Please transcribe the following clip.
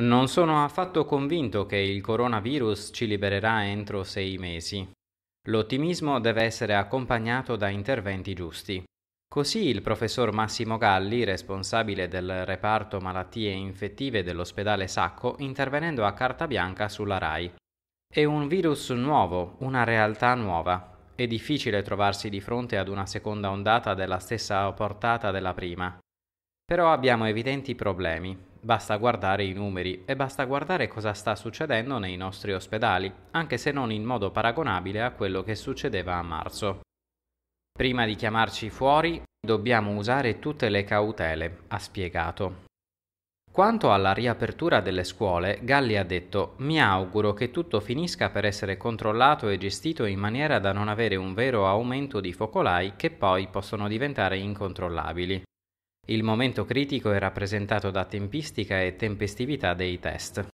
Non sono affatto convinto che il coronavirus ci libererà entro sei mesi. L'ottimismo deve essere accompagnato da interventi giusti. Così il professor Massimo Galli, responsabile del reparto malattie infettive dell'ospedale Sacco, intervenendo a carta bianca sulla RAI. È un virus nuovo, una realtà nuova. È difficile trovarsi di fronte ad una seconda ondata della stessa portata della prima. Però abbiamo evidenti problemi, basta guardare i numeri e basta guardare cosa sta succedendo nei nostri ospedali, anche se non in modo paragonabile a quello che succedeva a marzo. Prima di chiamarci fuori, dobbiamo usare tutte le cautele, ha spiegato. Quanto alla riapertura delle scuole, Galli ha detto Mi auguro che tutto finisca per essere controllato e gestito in maniera da non avere un vero aumento di focolai che poi possono diventare incontrollabili. Il momento critico è rappresentato da tempistica e tempestività dei test.